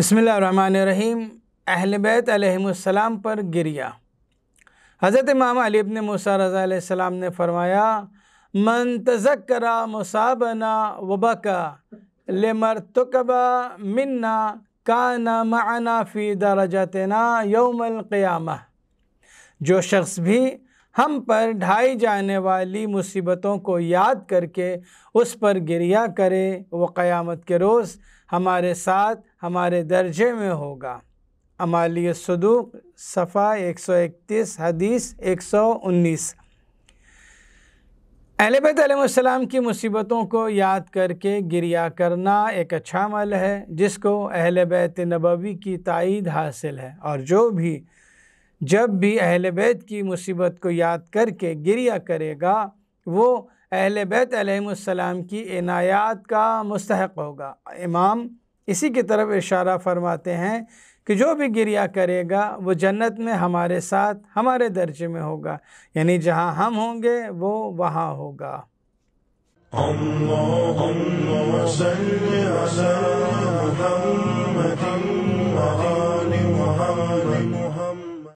بسم اللہ الرحمن الرحیم اہل بیت علیہم السلام پر گریا حضرت امام علی ابن موسیٰ رضا علیہ السلام نے فرمایا من تذکر مصابنا وبکا لمرتکبا منا کانا معنا فی درجتنا یوم القیامہ جو شخص بھی ہم پر ڈھائی جانے والی مصیبتوں کو یاد کر کے اس پر گریا کرے وہ قیامت کے روز ہمارے ساتھ ہمارے درجے میں ہوگا امالی صدوق صفحہ ایک سو اکتیس حدیث ایک سو انیس علیہ السلام کی مصیبتوں کو یاد کر کے گریا کرنا ایک اچھا عمل ہے جس کو اہل بیت نبوی کی تائید حاصل ہے اور جو بھی جب بھی اہل بیت کی مصیبت کو یاد کر کے گریہ کرے گا وہ اہل بیت علیہ السلام کی عنایات کا مستحق ہوگا امام اسی کی طرف اشارہ فرماتے ہیں کہ جو بھی گریہ کرے گا وہ جنت میں ہمارے ساتھ ہمارے درجے میں ہوگا یعنی جہاں ہم ہوں گے وہ وہاں ہوگا